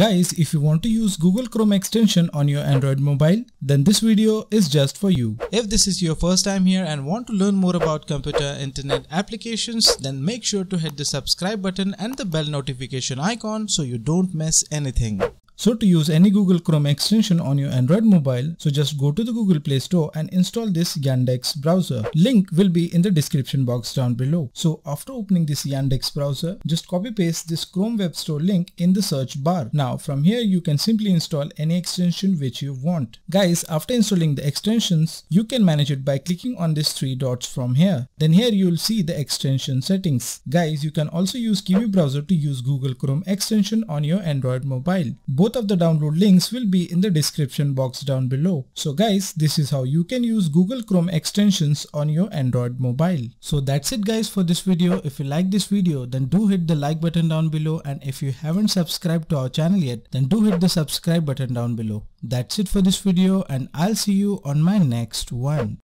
Guys, if you want to use Google Chrome extension on your Android mobile, then this video is just for you. If this is your first time here and want to learn more about computer internet applications, then make sure to hit the subscribe button and the bell notification icon so you don't miss anything. So to use any Google Chrome extension on your Android mobile, so just go to the Google Play Store and install this Yandex browser. Link will be in the description box down below. So after opening this Yandex browser, just copy paste this Chrome Web Store link in the search bar. Now from here you can simply install any extension which you want. Guys, after installing the extensions, you can manage it by clicking on these three dots from here. Then here you'll see the extension settings. Guys, you can also use Kiwi browser to use Google Chrome extension on your Android mobile. Both both of the download links will be in the description box down below. So guys, this is how you can use Google Chrome extensions on your Android mobile. So that's it guys for this video. If you like this video, then do hit the like button down below and if you haven't subscribed to our channel yet, then do hit the subscribe button down below. That's it for this video and I'll see you on my next one.